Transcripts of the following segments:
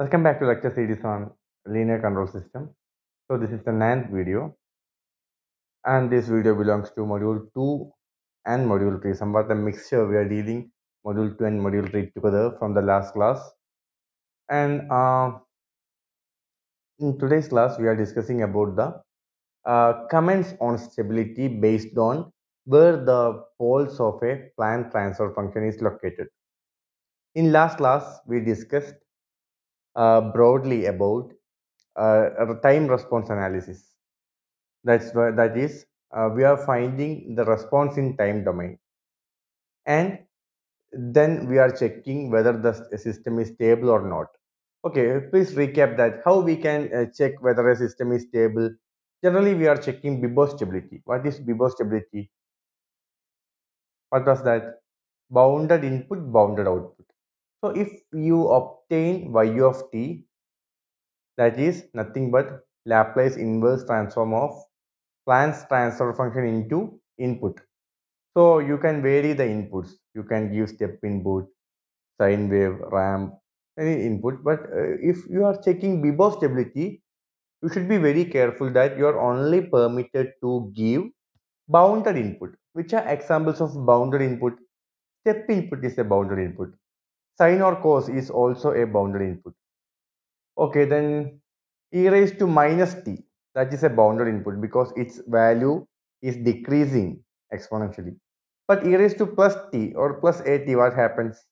Welcome back to lecture series on linear control system. So this is the ninth video and this video belongs to module 2 and module 3 somewhat the mixture we are dealing module 2 and module 3 together from the last class and uh, in today's class we are discussing about the uh, comments on stability based on where the poles of a plant transfer function is located. In last class we discussed uh, broadly about uh, time response analysis. That's that is uh, we are finding the response in time domain, and then we are checking whether the system is stable or not. Okay, please recap that how we can uh, check whether a system is stable. Generally, we are checking Bibo stability. What is Bibo stability? What was that? Bounded input, bounded output. So if you obtain y of t that is nothing but Laplace inverse transform of Planck's transfer function into input. So you can vary the inputs. You can give step input, sine wave, ramp, any input. But uh, if you are checking Bebop stability, you should be very careful that you are only permitted to give bounded input, which are examples of bounded input. Step input is a bounded input sine or cos is also a bounded input. Okay, then e raised to minus t, that is a bounded input because its value is decreasing exponentially. But e raised to plus t or plus at, what happens?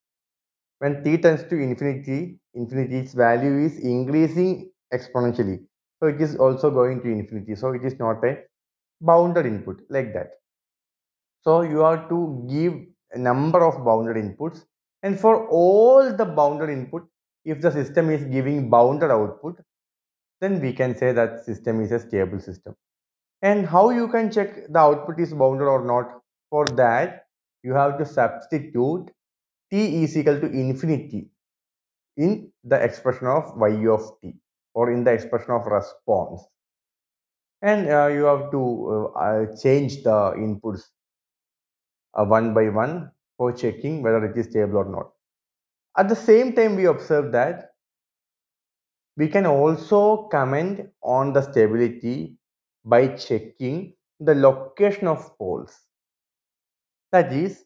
When t tends to infinity, infinity, its value is increasing exponentially. So it is also going to infinity. So it is not a bounded input like that. So you are to give a number of bounded inputs and for all the bounded input if the system is giving bounded output then we can say that system is a stable system and how you can check the output is bounded or not for that you have to substitute t is equal to infinity in the expression of y of t or in the expression of response and uh, you have to uh, uh change the inputs uh, one by one for checking whether it is stable or not. At the same time, we observe that we can also comment on the stability by checking the location of poles. That is,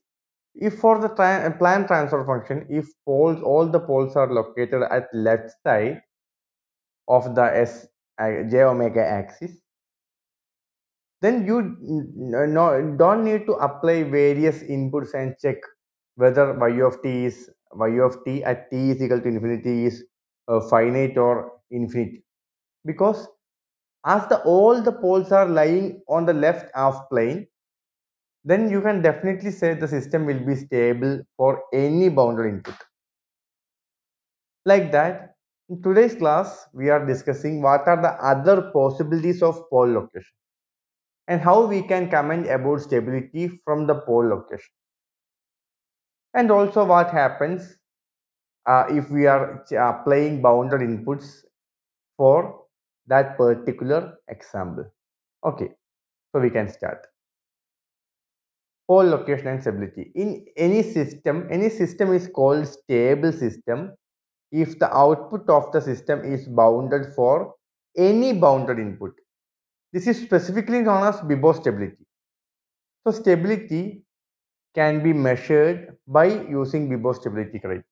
if for the tra plan transfer function, if poles all the poles are located at left side of the s uh, j omega axis, then you no, don't need to apply various inputs and check whether y of t is y of t at t is equal to infinity is uh, finite or infinite because as the all the poles are lying on the left half plane then you can definitely say the system will be stable for any boundary input like that in today's class we are discussing what are the other possibilities of pole location and how we can comment about stability from the pole location and also what happens uh, if we are uh, playing bounded inputs for that particular example okay so we can start pole location and stability in any system any system is called stable system if the output of the system is bounded for any bounded input this is specifically known as Bibo stability. So stability can be measured by using Bibo stability criteria.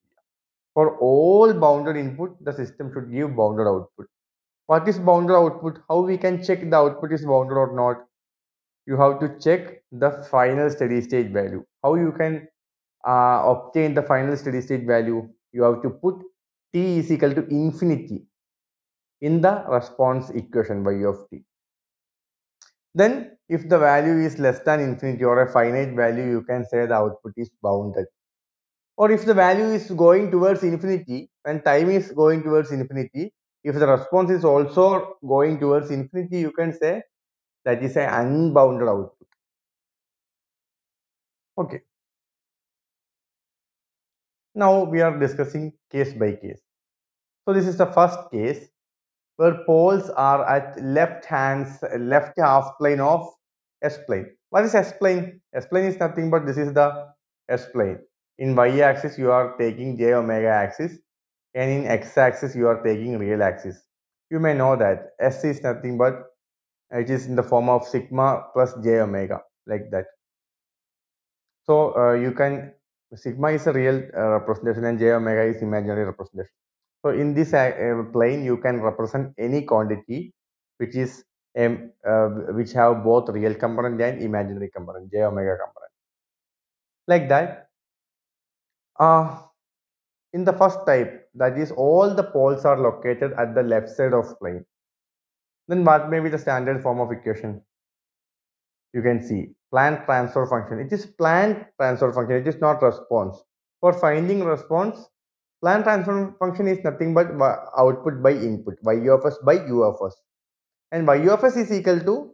For all bounded input, the system should give bounded output. What is bounded output? How we can check the output is bounded or not? You have to check the final steady state value. How you can uh, obtain the final steady state value? You have to put t is equal to infinity in the response equation y of t. Then if the value is less than infinity or a finite value, you can say the output is bounded. Or if the value is going towards infinity, when time is going towards infinity, if the response is also going towards infinity, you can say that is an unbounded output. Okay. Now we are discussing case by case. So this is the first case where poles are at left hands left half plane of S plane. What is S plane? S plane is nothing but this is the S plane. In y axis you are taking j omega axis and in x axis you are taking real axis. You may know that S is nothing but it is in the form of sigma plus j omega like that. So uh, you can sigma is a real uh, representation and j omega is imaginary representation. So in this uh, um, plane, you can represent any quantity which is um, uh, which have both real component and imaginary component, j omega component. Like that. Uh, in the first type, that is all the poles are located at the left side of plane. Then what may be the standard form of equation? You can see plant transfer function. It is plant transfer function. It is not response. For finding response, Plan transform function is nothing but output by input, y of s by u of s. And y of s is equal to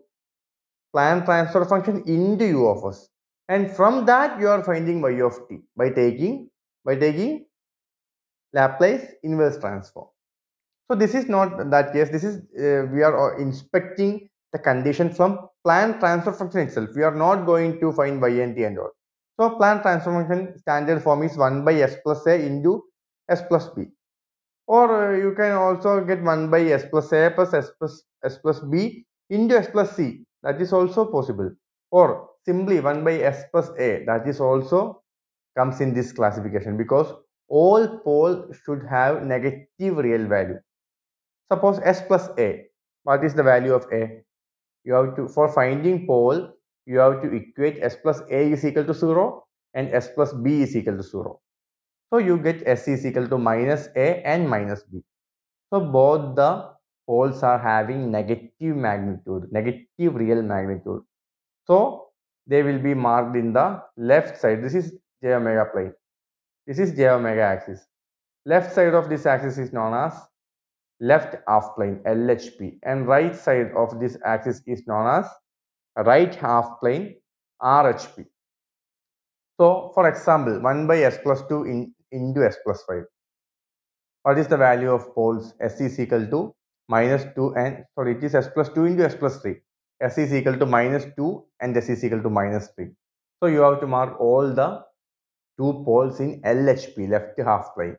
plan transfer function into u of s. And from that you are finding y of t by taking by taking Laplace inverse transform. So this is not that case. This is uh, we are uh, inspecting the condition from plan transfer function itself. We are not going to find y and t and all. So plan transfer function standard form is 1 by s plus a into s plus b or uh, you can also get 1 by s plus a plus s plus s plus b into s plus c that is also possible or simply 1 by s plus a that is also comes in this classification because all pole should have negative real value suppose s plus a what is the value of a you have to for finding pole you have to equate s plus a is equal to 0 and s plus b is equal to 0 so you get S is equal to minus A and minus B. So both the poles are having negative magnitude, negative real magnitude. So they will be marked in the left side. This is j omega plane. This is j omega axis. Left side of this axis is known as left half plane LHP and right side of this axis is known as right half plane RHP. So for example 1 by s plus 2 in into s plus 5. What is the value of poles? s is equal to minus 2 and sorry it is s plus 2 into s plus 3. s is equal to minus 2 and s is equal to minus 3. So you have to mark all the two poles in LHP left half plane.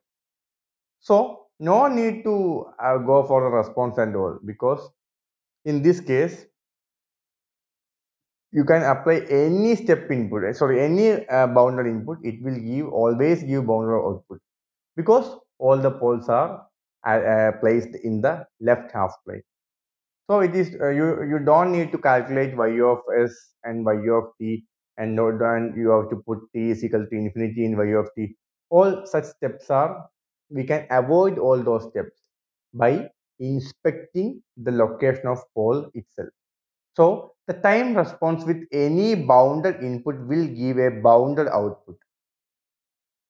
So no need to uh, go for the response and all because in this case you can apply any step input eh, sorry any uh, bounded input it will give always give bounded output because all the poles are uh, uh, placed in the left half plane so it is uh, you you don't need to calculate y of s and y of t and no then you have to put t is equal to infinity in y of t all such steps are we can avoid all those steps by inspecting the location of pole itself so the time response with any bounded input will give a bounded output.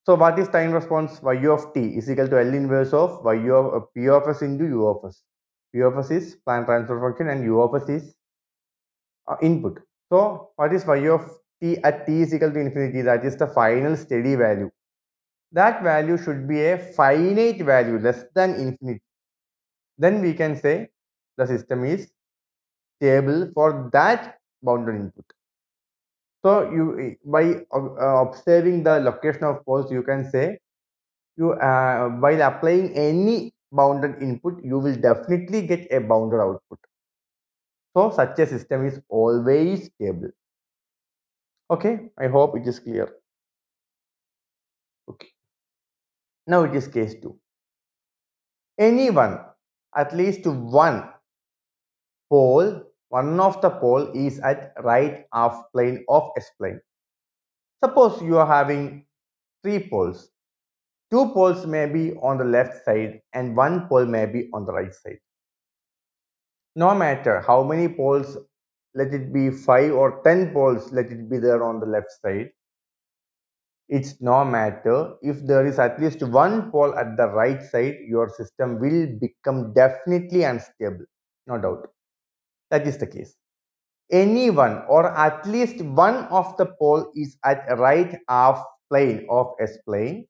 So what is time response? y of t is equal to L inverse of y of uh, p of s into u of s. p of s is plant transfer function and u of s is uh, input. So what is y of t at t is equal to infinity? That is the final steady value. That value should be a finite value less than infinity. Then we can say the system is table for that bounded input. So you by uh, observing the location of poles, you can say you uh, while applying any bounded input, you will definitely get a bounded output. So such a system is always stable. Okay, I hope it is clear. Okay, now it is case two. Anyone, at least one pole one of the pole is at right half plane of S plane. Suppose you are having three poles. Two poles may be on the left side and one pole may be on the right side. No matter how many poles, let it be 5 or 10 poles, let it be there on the left side. It's no matter if there is at least one pole at the right side, your system will become definitely unstable, no doubt. That is the case. Any one or at least one of the pole is at right half plane of S plane.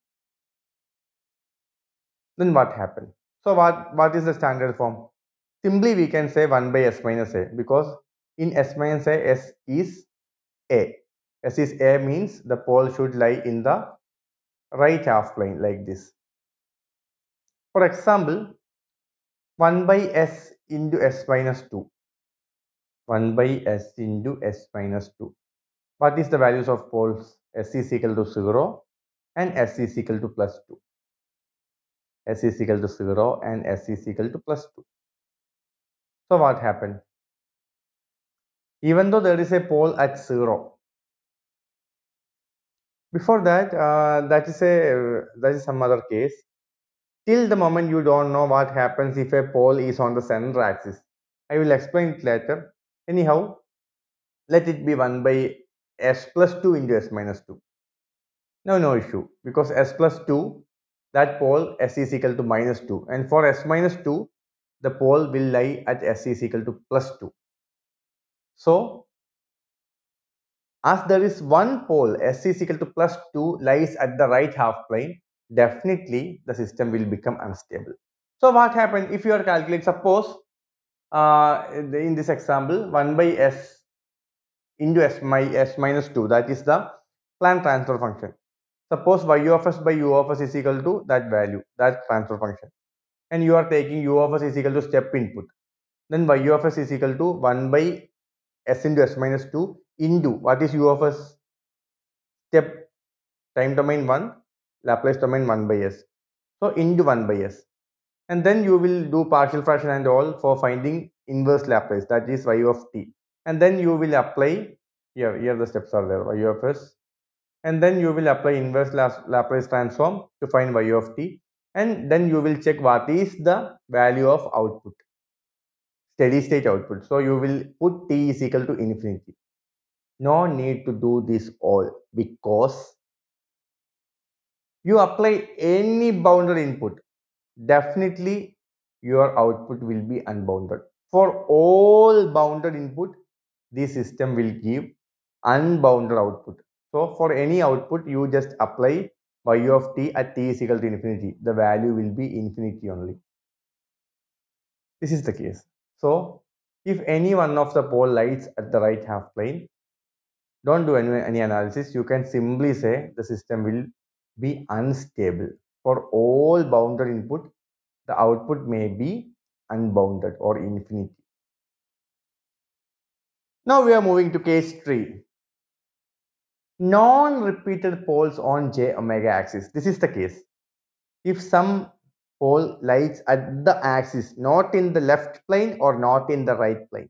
Then what happened? So what, what is the standard form? Simply we can say 1 by S minus A because in S minus A, S is A. S is A means the pole should lie in the right half plane like this. For example, 1 by S into S minus 2. 1 by s into s minus 2. What is the values of poles? s is equal to 0 and s is equal to plus 2. s is equal to 0 and s is equal to plus 2. So what happened? Even though there is a pole at 0, before that uh, that is a that is some other case till the moment you don't know what happens if a pole is on the center axis i will explain it later Anyhow, let it be 1 by s plus 2 into s minus 2. Now no issue because s plus 2 that pole s is equal to minus 2 and for s minus 2 the pole will lie at s is equal to plus 2. So as there is one pole s is equal to plus 2 lies at the right half plane definitely the system will become unstable. So what happened if you are calculating suppose uh, in this example 1 by s into s, my, s minus 2 that is the plant transfer function. Suppose y of s by u of s is equal to that value that transfer function and you are taking u of s is equal to step input then y of s is equal to 1 by s into s minus 2 into what is u of s step time domain 1 Laplace domain 1 by s. So into 1 by s and then you will do partial fraction and all for finding inverse Laplace that is y of t and then you will apply here here the steps are there y of s and then you will apply inverse Laplace transform to find y of t and then you will check what is the value of output steady state output so you will put t is equal to infinity no need to do this all because you apply any boundary input definitely your output will be unbounded. For all bounded input, the system will give unbounded output. So for any output, you just apply y of t at t is equal to infinity. The value will be infinity only. This is the case. So if any one of the pole lies at the right half plane, don't do any, any analysis. You can simply say the system will be unstable for all bounded input, the output may be unbounded or infinity. Now we are moving to case 3. Non-repeated poles on j omega axis. This is the case. If some pole lies at the axis, not in the left plane or not in the right plane.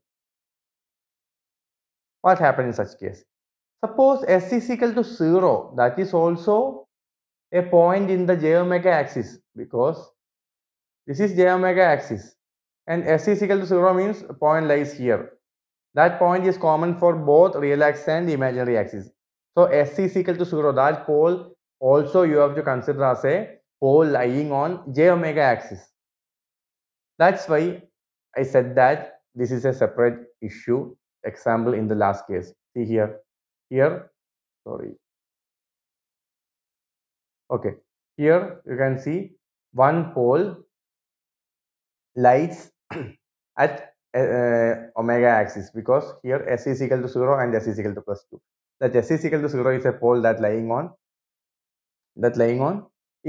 What happens in such case? Suppose s is equal to 0, that is also a point in the j omega axis because this is j omega axis and s is equal to 0 means point lies here. That point is common for both real axis and imaginary axis. So s is equal to 0 that pole also you have to consider as a pole lying on j omega axis. That's why I said that this is a separate issue example in the last case. See here, here, sorry okay here you can see one pole lies at uh, uh, omega axis because here s is equal to 0 and s is equal to plus 2 that s is equal to 0 is a pole that lying on that lying on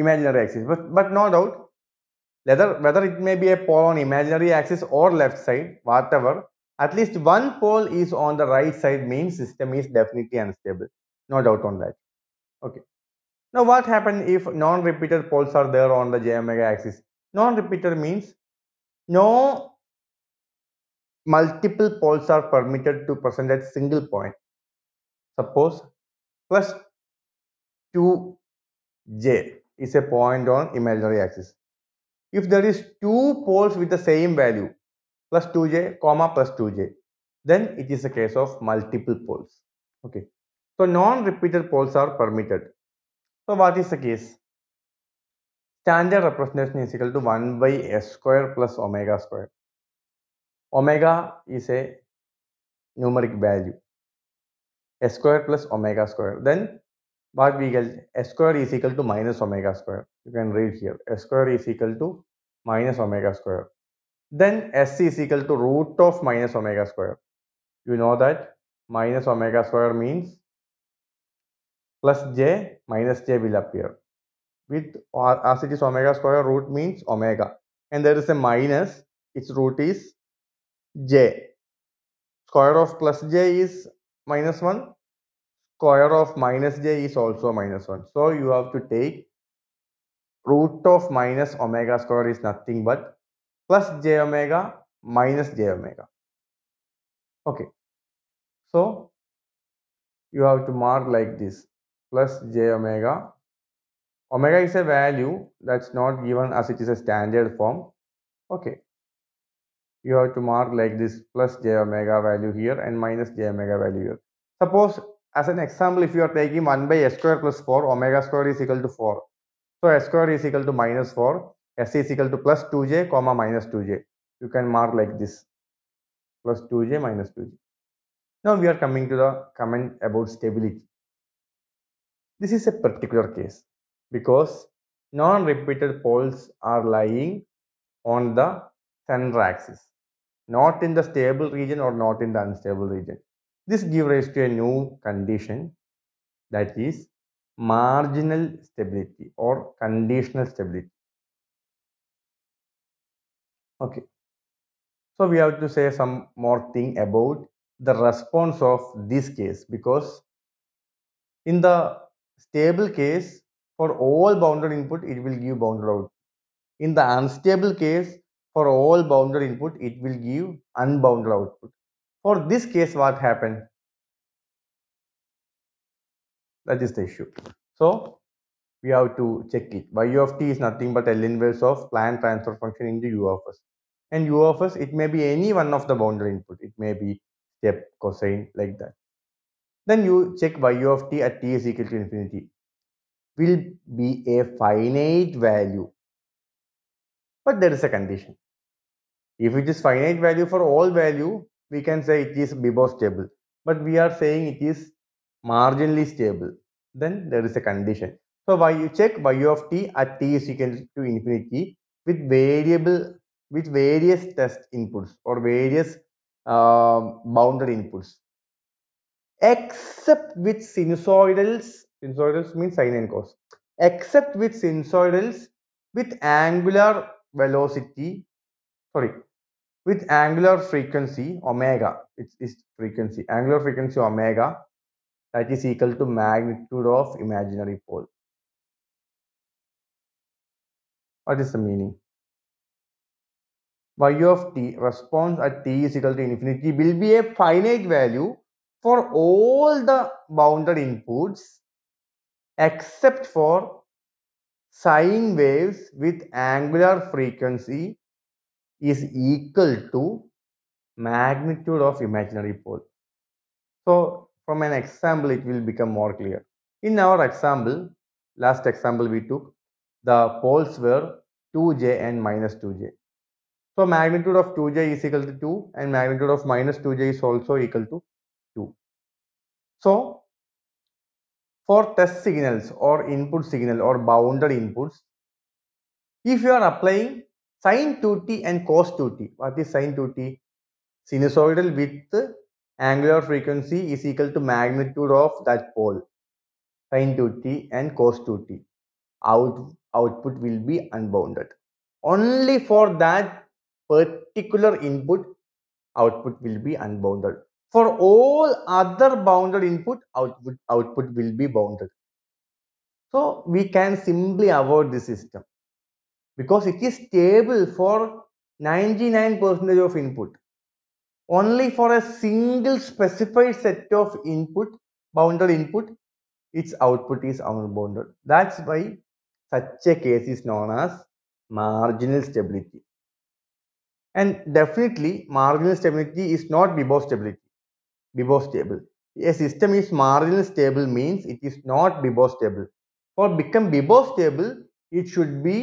imaginary axis but but no doubt whether whether it may be a pole on imaginary axis or left side whatever at least one pole is on the right side means system is definitely unstable no doubt on that okay now what happens if non repeated poles are there on the j omega axis? Non-repeater means no multiple poles are permitted to present at single point. Suppose plus 2j is a point on imaginary axis. If there is two poles with the same value plus 2j comma plus 2j then it is a case of multiple poles. Okay. So non-repeated poles are permitted. So what is the case? Standard representation is equal to 1 by s square plus omega square. Omega is a numeric value. s square plus omega square. Then what we get? s square is equal to minus omega square. You can read here. s square is equal to minus omega square. Then s is equal to root of minus omega square. You know that minus omega square means plus j minus j will appear with or as it is omega square root means omega and there is a minus its root is j square of plus j is minus 1 square of minus j is also minus 1 so you have to take root of minus omega square is nothing but plus j omega minus j omega okay so you have to mark like this plus j omega. Omega is a value that's not given as it is a standard form. Okay. You have to mark like this plus j omega value here and minus j omega value here. Suppose as an example, if you are taking 1 by s square plus 4, omega square is equal to 4. So s square is equal to minus 4, s is equal to plus 2j comma minus 2j. You can mark like this plus 2j minus 2j. Now we are coming to the comment about stability. This is a particular case because non-repeated poles are lying on the center axis, not in the stable region or not in the unstable region. This gives rise to a new condition that is marginal stability or conditional stability. Okay. So we have to say some more thing about the response of this case because in the stable case, for all bounded input, it will give bounded output. In the unstable case, for all bounded input, it will give unbounded output. For this case, what happened? That is the issue. So, we have to check it. By U of t is nothing but L inverse of plan transfer function into U of s. And U of s, it may be any one of the bounded input. It may be step, cosine, like that then you check y of t at t is equal to infinity will be a finite value. But there is a condition. If it is finite value for all value, we can say it is BIBO stable. But we are saying it is marginally stable. Then there is a condition. So y you check y of t at t is equal to infinity with variable with various test inputs or various uh, bounded inputs except with sinusoidals, sinusoidals means sine and cos, except with sinusoidals with angular velocity, sorry, with angular frequency omega, it's, frequency, angular frequency omega that is equal to magnitude of imaginary pole. What is the meaning? y of t response at t is equal to infinity will be a finite value for all the bounded inputs except for sine waves with angular frequency is equal to magnitude of imaginary pole. So from an example it will become more clear. In our example, last example we took, the poles were 2j and minus 2j. So magnitude of 2j is equal to 2 and magnitude of minus 2j is also equal to so for test signals or input signal or bounded inputs, if you are applying sine 2t and cos 2t, what is sine 2t? Sinusoidal with angular frequency is equal to magnitude of that pole sine 2t and cos 2t. Out, output will be unbounded. Only for that particular input, output will be unbounded for all other bounded input output output will be bounded so we can simply avoid this system because it is stable for 99% of input only for a single specified set of input bounded input its output is unbounded that's why such a case is known as marginal stability and definitely marginal stability is not Bibot stability Bibor stable. A system is marginally stable means it is not Bibor stable. For become Bibor stable, it should be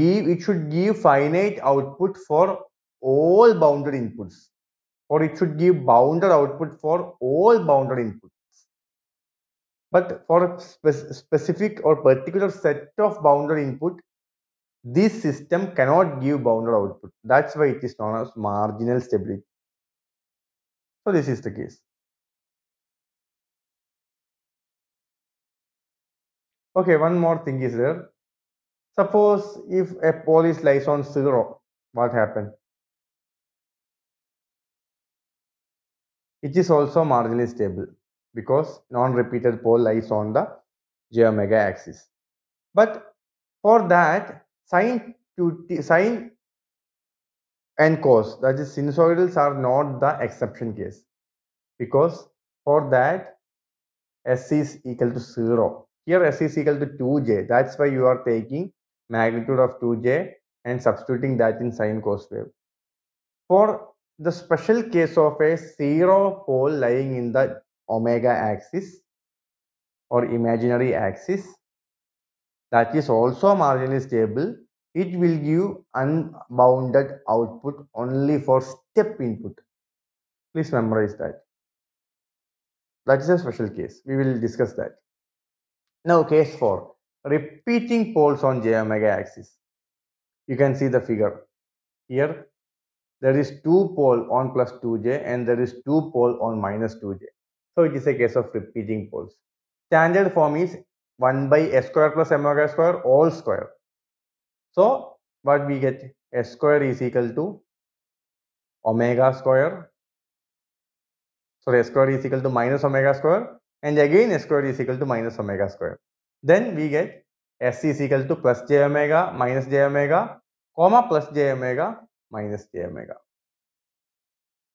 give it should give finite output for all bounded inputs or it should give bounded output for all bounded inputs but for a spe specific or particular set of bounded input this system cannot give bounded output that's why it is known as marginal stability so this is the case. Okay, one more thing is there. Suppose if a is lies on 0, what happens? It is also marginally stable because non-repeated pole lies on the j omega axis. But for that, sine, to sine and cause that is sinusoidals are not the exception case because for that s is equal to 0 here s is equal to 2j that's why you are taking magnitude of 2j and substituting that in sine cos wave for the special case of a zero pole lying in the omega axis or imaginary axis that is also marginally stable it will give unbounded output only for step input. Please memorize that. That is a special case. We will discuss that. Now case 4. Repeating poles on j omega axis. You can see the figure. Here there is 2 pole on plus 2j and there is 2 pole on minus 2j. So it is a case of repeating poles. Standard form is 1 by s square plus m omega square all square so what we get s square is equal to omega square. So s square is equal to minus omega square and again s square is equal to minus omega square. Then we get s is equal to plus j omega minus j omega comma plus j omega minus j omega.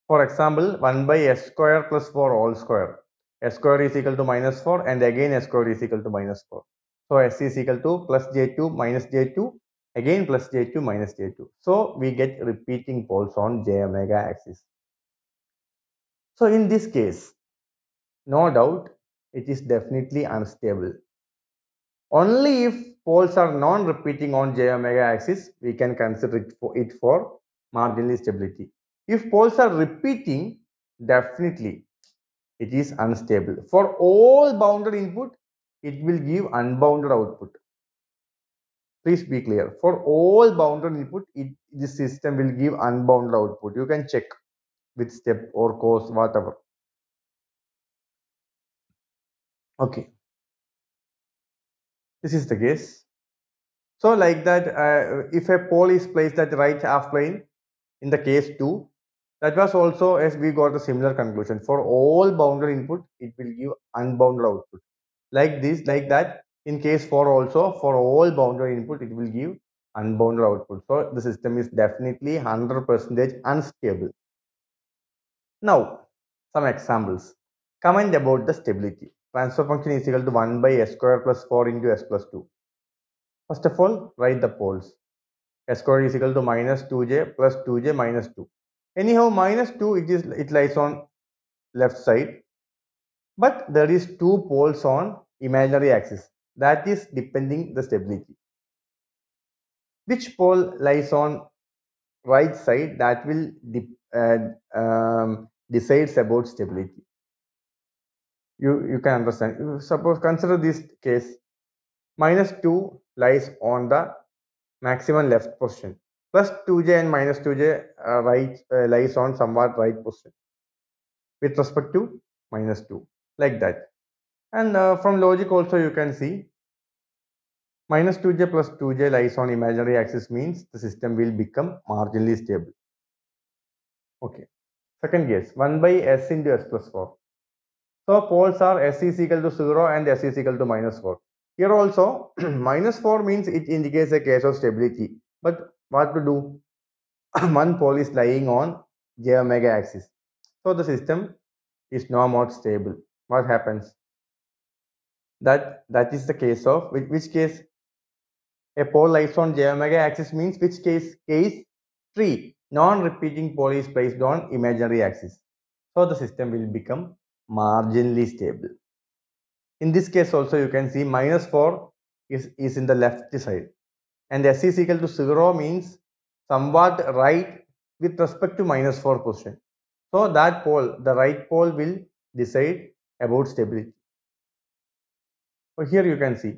For example, 1 by s square plus 4 all square. s square is equal to minus 4 and again s square is equal to minus 4. So s is equal to plus j2 minus j2 again plus j2 minus j2 so we get repeating poles on j omega axis so in this case no doubt it is definitely unstable only if poles are non-repeating on j omega axis we can consider it for, it for marginal stability if poles are repeating definitely it is unstable for all bounded input it will give unbounded output please be clear for all bounded input it the system will give unbounded output you can check with step or course whatever okay this is the case so like that uh, if a pole is placed at right half plane in the case 2 that was also as we got a similar conclusion for all bounded input it will give unbounded output like this like that in case for also for all boundary input it will give unbounded output so the system is definitely 100 percentage unstable now some examples comment about the stability transfer function is equal to 1 by s square plus 4 into s plus 2 first of all write the poles s square is equal to minus 2j plus 2j minus 2 anyhow minus 2 it is it lies on left side but there is two poles on imaginary axis that is depending the stability. Which pole lies on right side that will de uh, um, decides about stability. You, you can understand. suppose consider this case minus 2 lies on the maximum left position plus 2j and minus 2j uh, right uh, lies on somewhat right position with respect to minus 2 like that and uh, from logic also you can see Minus 2j plus 2j lies on imaginary axis means the system will become marginally stable. Okay. Second case, 1 by s into s plus 4. So poles are s is equal to 0 and s is equal to minus 4. Here also, minus 4 means it indicates a case of stability. But what to do? One pole is lying on j omega axis. So the system is no more stable. What happens? That that is the case of which, which case a pole lies on j omega axis means which case case 3 non-repeating pole is placed on imaginary axis. So the system will become marginally stable. In this case also you can see minus 4 is, is in the left side and S is equal to 0 means somewhat right with respect to minus 4 position. So that pole, the right pole will decide about stability. So here you can see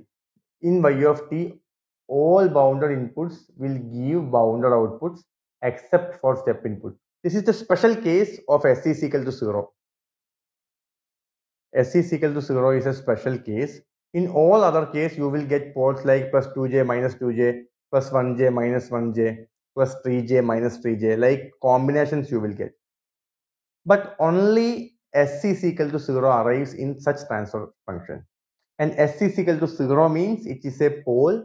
in y of t all bounded inputs will give bounded outputs except for step input. This is the special case of S is equal to 0. S is equal to 0 is a special case. In all other case, you will get ports like plus 2j, minus 2j, plus 1j, minus 1j, plus 3j, minus 3j, like combinations you will get. But only S is equal to 0 arrives in such transfer function. And S is equal to 0 means it is a pole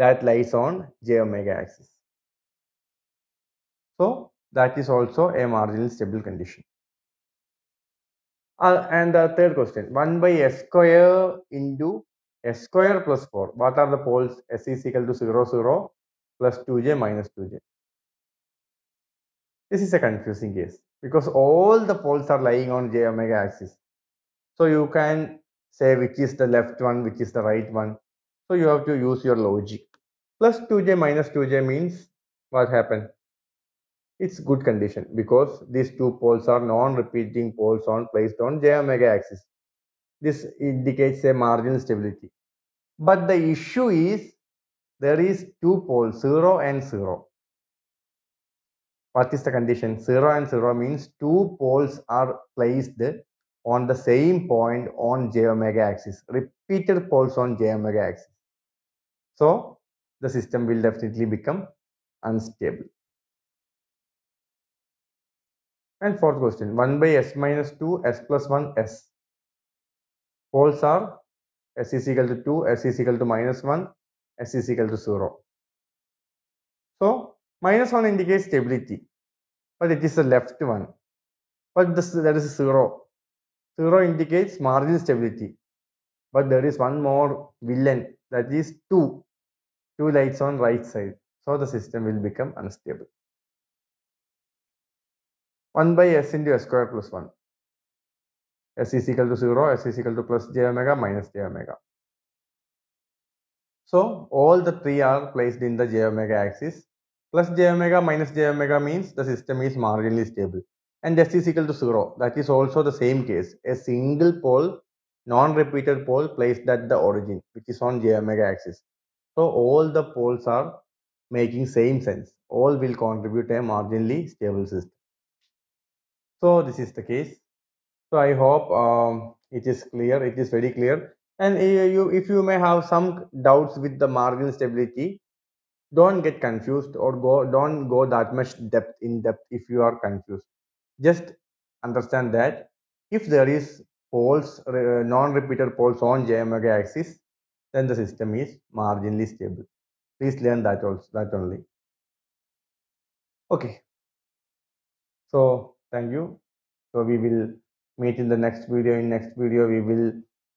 that lies on j omega axis. So that is also a marginal stable condition. Uh, and the third question 1 by s square into s square plus 4. What are the poles? s is equal to 0, 0 plus 2j minus 2j. This is a confusing case because all the poles are lying on j omega axis. So you can say which is the left one, which is the right one. So you have to use your logic plus 2j minus 2j means what happened? It's good condition because these two poles are non-repeating poles on placed on j omega axis. This indicates a marginal stability. But the issue is there is two poles 0 and 0. What is the condition? 0 and 0 means two poles are placed on the same point on j omega axis. Repeated poles on j omega axis. So the system will definitely become unstable. And fourth question, 1 by s minus 2, s plus 1, s. Poles are s is equal to 2, s is equal to minus 1, s is equal to 0. So, minus 1 indicates stability, but it is the left one. But this, that is 0. 0 indicates margin stability, but there is one more villain, that is 2 two lights on right side. So the system will become unstable. 1 by s into s square plus 1. s is equal to 0, s is equal to plus j omega minus j omega. So all the three are placed in the j omega axis. Plus j omega minus j omega means the system is marginally stable. And s is equal to 0. That is also the same case. A single pole, non-repeated pole placed at the origin which is on j omega axis. So all the poles are making same sense. All will contribute a marginally stable system. So this is the case. So I hope um, it is clear. It is very clear. And eh, you, if you may have some doubts with the marginal stability, don't get confused or go don't go that much depth in depth if you are confused. Just understand that if there is poles, non repeated poles on omega axis, then the system is marginally stable. Please learn that also, that only. Okay. So thank you. So we will meet in the next video. In next video, we will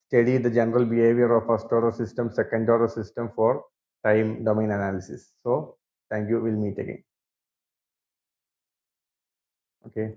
study the general behavior of first order system, second order system for time domain analysis. So thank you. We'll meet again. Okay.